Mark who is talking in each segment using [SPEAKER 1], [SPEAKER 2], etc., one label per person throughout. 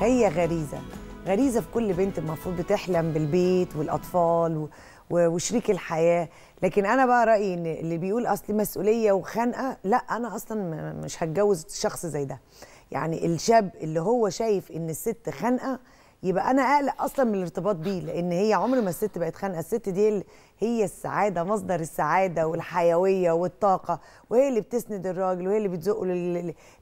[SPEAKER 1] هي غريزه غريزه في كل بنت المفروض بتحلم بالبيت والاطفال وشريك الحياه لكن انا بقى رايي ان اللي بيقول اصل مسؤوليه وخنقه لا انا اصلا مش هتجوز شخص زي ده يعني الشاب اللي هو شايف ان الست خانقه يبقى انا اقلق اصلا من الارتباط بيه لان هي عمر ما الست بقت خانقه الست دي هي السعاده مصدر السعاده والحيويه والطاقه وهي اللي بتسند الراجل وهي اللي بتزقه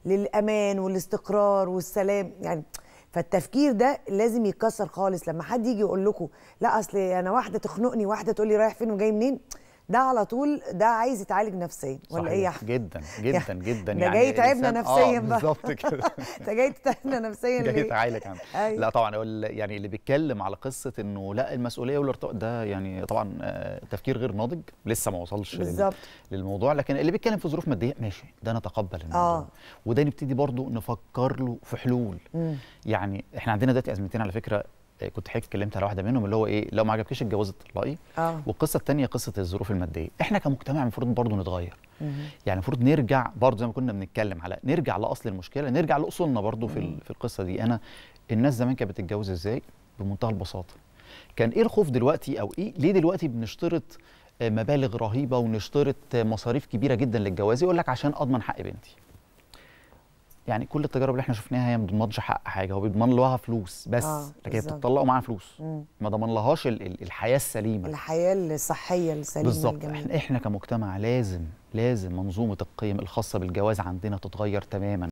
[SPEAKER 1] للامان والاستقرار والسلام يعني فالتفكير ده لازم يتكسر خالص لما حد يجي يقول لكم لا اصل انا واحده تخنقني واحده تقول لي رايح فين وجاي منين ده على طول ده عايز يتعالج نفسيا ولا ايه يا احمد
[SPEAKER 2] يعني؟ جدا جدا يعني جدا ده يعني جاي تعبنا آه، نفسيا آه بقى بالظبط كده
[SPEAKER 1] انت جاي تتعبنا نفسيا جاي
[SPEAKER 2] تعالج أيوة. لا طبعا يعني اللي بيتكلم على قصه انه لا المسؤوليه والارتباط ده يعني طبعا آه، تفكير غير ناضج لسه ما وصلش بالظبط للموضوع لكن اللي بيتكلم في ظروف ماديه ماشي ده نتقبل الموضوع آه. وده نبتدي برضو نفكر له في حلول يعني احنا عندنا دلوقتي ازمتين على فكره آه، كنت حكيت اتكلمت على واحده منهم اللي هو ايه لو ما عجبكيش اتجوزي الطلاقي آه. والقصه الثانيه قصه الظروف الماديه احنا كمجتمع المفروض برضه نتغير مم. يعني المفروض نرجع برضه زي ما كنا بنتكلم على نرجع لاصل المشكله نرجع لاصولنا برضه في في القصه دي انا الناس زمان كانت بتتجوز ازاي بمنتهى البساطه كان ايه الخوف دلوقتي او ايه ليه دلوقتي بنشترط آه، مبالغ رهيبه ونشترط مصاريف كبيره جدا للجواز يقول لك عشان اضمن حق بنتي يعني كل التجارب اللي احنا شفناها هي ما بتضمنش حق حاجه هو بيضمن لها فلوس بس آه لكن هي بتطلقوا معاها فلوس مم. ما ضمن لهاش الحياه السليمه
[SPEAKER 1] الحياه الصحيه السليمه بالظبط احنا
[SPEAKER 2] كمجتمع لازم لازم منظومه القيم الخاصه بالجواز عندنا تتغير تماما